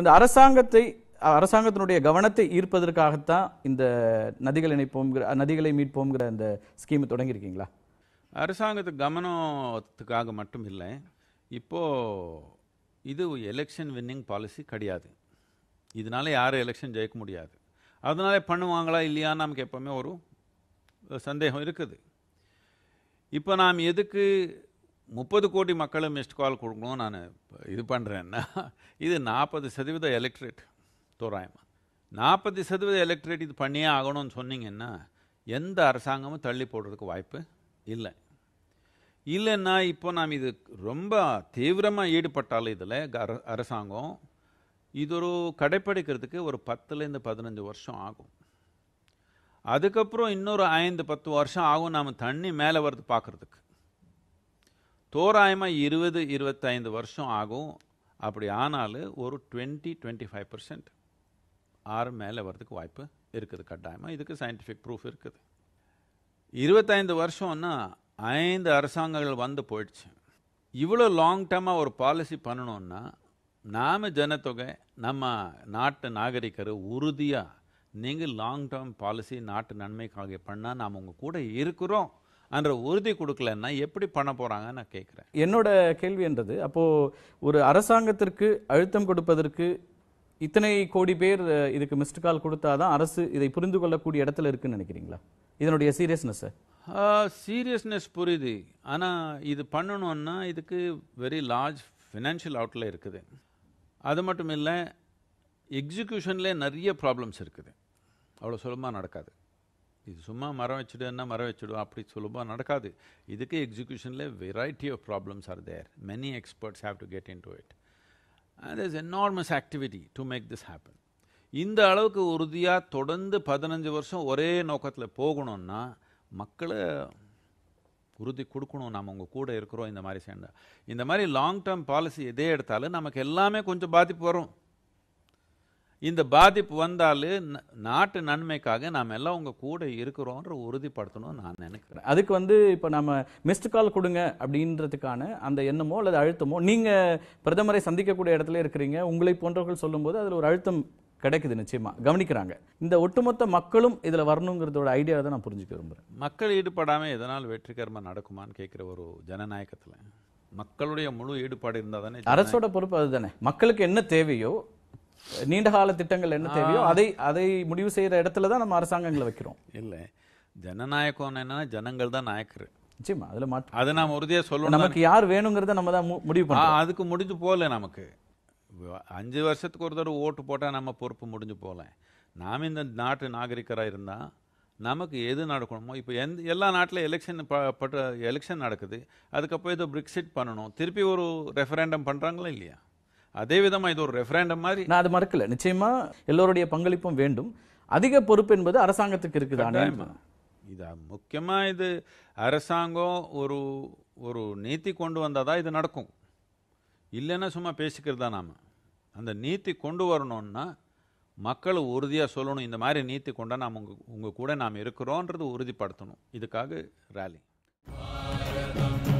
இந்த அரசாங்கத்தை அரசாங்கத்தினுடைய கவனத்தை ஈர்ப்பதற்காகத்தான் இந்த நதிகள் இணைப்போம்ங்கிற நதிகளை மீட்போம்ங்கிற இந்த ஸ்கீம் தொடங்கியிருக்கீங்களா அரசாங்கத்து கவனத்துக்காக மட்டும் இல்லை இப்போது இது எலெக்ஷன் வின்னிங் பாலிசி கிடையாது இதனால யாரும் எலெக்ஷன் ஜெயிக்க முடியாது அதனால பண்ணுவாங்களா இல்லையான்னு நமக்கு எப்போவுமே ஒரு சந்தேகம் இருக்குது இப்போ நாம் எதுக்கு முப்பது கோடி மக்களும் மிஸ்ட் கால் கொடுக்கணும் நான் இது பண்ணுறேன்னா இது நாற்பது சதவீத எலக்ட்ரேட் தோராயமாக நாற்பது சதவீத எலக்ட்ரேட் இது பண்ணியே ஆகணும்னு சொன்னீங்கன்னா எந்த அரசாங்கமும் தள்ளி போடுறதுக்கு வாய்ப்பு இல்லை இல்லைன்னா இப்போ நாம் இது ரொம்ப தீவிரமாக ஈடுபட்டாலும் இதில் அரசாங்கம் இது ஒரு கடைப்பிடிக்கிறதுக்கு ஒரு பத்துலேருந்து பதினஞ்சு வருஷம் ஆகும் அதுக்கப்புறம் இன்னொரு ஐந்து பத்து வருஷம் ஆகும் நாம் தண்ணி மேலே வர்றது பார்க்குறதுக்கு தோராயமாக இருபது இருபத்தைந்து வருஷம் ஆகும் அப்படி ஆனாலும் ஒரு டுவெண்ட்டி டுவெண்ட்டி ஃபைவ் பர்சன்ட் ஆறு மேலே வர்றதுக்கு வாய்ப்பு இருக்குது கட்டாயமாக இதுக்கு சயின்டிஃபிக் ப்ரூஃப் இருக்குது இருபத்தைந்து வருஷம்னா ஐந்து அரசாங்கங்கள் வந்து போயிடுச்சு இவ்வளோ லாங் டேர்மாக ஒரு பாலிசி பண்ணணுன்னா நாம் ஜனத்தொகை நம்ம நாட்டு நாகரிகர் உறுதியாக நீங்கள் லாங் டேர்ம் பாலிசி நாட்டு நன்மைக்காக பண்ணால் நாம் உங்கள் கூட இருக்கிறோம் என்ற உறுதி கொடுக்கலன்னா எப்படி பண்ண போகிறாங்கன்னு நான் கேட்குறேன் என்னோட கேள்வி என்றது அப்போது ஒரு அரசாங்கத்திற்கு அழுத்தம் கொடுப்பதற்கு இத்தனை கோடி பேர் இதுக்கு மிஸ்டு கால் கொடுத்தாதான் அரசு இதை புரிந்து கொள்ளக்கூடிய இடத்துல இருக்குன்னு நினைக்கிறீங்களா இதனுடைய சீரியஸ்னஸ்ஸை சீரியஸ்னஸ் புரியுது ஆனால் இது பண்ணணும்னா இதுக்கு வெரி லார்ஜ் ஃபினான்ஷியல் அவுட்ல இருக்குது அது மட்டும் இல்லை எக்ஸிக்யூஷன்லேயே நிறைய ப்ராப்ளம்ஸ் இருக்குது அவ்வளோ சுலமாக நடக்காது இது சும்மா மரம் வச்சுடுன்னா மரம் வச்சுடுவோம் அப்படி சொல்லுமா நடக்காது இதுக்கு எக்ஸிக்யூஷனில் variety of problems are there many experts have to get into it and is enormous activity to make this happen இந்த அளவுக்கு உறுதியாக தொடர்ந்து பதினஞ்சு வருஷம் ஒரே நோக்கத்தில் போகணும்னா மக்களை உறுதி கொடுக்கணும் நாம் உங்கள் கூட இருக்கிறோம் இந்த மாதிரி சேர்ந்தால் இந்த மாதிரி லாங் டேர்ம் பாலிசி எதே எடுத்தாலும் நமக்கு எல்லாமே கொஞ்சம் பாதிப்பு வரும் இந்த பாதிப்பு வந்தால் நாட்டு நன்மைக்காக நாம் எல்லாம் உங்கள் கூட இருக்கிறோன்ற உறுதிப்படுத்தணும் நான் நினைக்கிறேன் அதுக்கு வந்து இப்போ நம்ம மிஸ்டு கால் கொடுங்க அப்படின்றதுக்கான அந்த எண்ணமோ அல்லது அழுத்தமோ நீங்கள் பிரதமரை சந்திக்கக்கூடிய இடத்துல இருக்கிறீங்க உங்களை போன்றவர்கள் சொல்லும்போது அதில் ஒரு அழுத்தம் கிடைக்குது நிச்சயமாக கவனிக்கிறாங்க இந்த ஒட்டுமொத்த மக்களும் இதில் வரணுங்கிறதோட ஐடியாவை தான் நான் புரிஞ்சுக்க விரும்புகிறேன் மக்கள் ஈடுபடாமல் எதனால் வெற்றிகரமாக நடக்குமான்னு கேட்குற ஒரு ஜனநாயகத்தில் மக்களுடைய முழு ஈடுபாடு இருந்தால் தானே அரசோட பொறுப்பு அதுதானே மக்களுக்கு என்ன தேவையோ நீண்டகால திட்டங்கள் என்ன தேவையோ அதை அதை முடிவு செய்கிற இடத்துல தான் நம்ம அரசாங்கங்களை வைக்கிறோம் இல்லை ஜனநாயகம் என்னன்னா ஜனங்கள் தான் நாயக்கர் நிச்சயமா அதில் மாற்று அதை நாம் உறுதியாக சொல்லணும் நமக்கு யார் வேணுங்கிறத நம்ம தான் முடிவு பண்ணோம் அதுக்கு முடிஞ்சு போகல நமக்கு அஞ்சு வருஷத்துக்கு ஒரு தடவை ஓட்டு போட்டால் நம்ம பொறுப்பு முடிஞ்சு போகல நாம் இந்த நாட்டு நாகரிகராக இருந்தால் நமக்கு எது நடக்கணுமோ இப்போ எந்த எல்லா நாட்டில் எலெக்ஷன் பட்டு எலெக்ஷன் நடக்குது அதுக்கப்புறம் ஏதோ பிரிக்ஸிட் பண்ணணும் திருப்பி ஒரு ரெஃபரேண்டம் பண்ணுறாங்களா இல்லையா அதே விதமாக இது ஒரு ரெஃபரண்டம் மாதிரி நான் அது மறக்கல நிச்சயமாக எல்லோருடைய பங்களிப்பும் வேண்டும் அதிக பொறுப்பு என்பது அரசாங்கத்துக்கு இருக்குதானே இது முக்கியமாக இது அரசாங்கம் ஒரு ஒரு நீத்தி கொண்டு வந்தால் தான் இது நடக்கும் இல்லைன்னா சும்மா பேசிக்கிறதா நாம் அந்த நீத்தி கொண்டு வரணும்னா மக்கள் உறுதியாக சொல்லணும் இந்த மாதிரி நீத்தி கொண்டா நாம் உங்கள் உங்கள் கூட நாம் இருக்கிறோன்றது உறுதிப்படுத்தணும் இதுக்காக ரேலி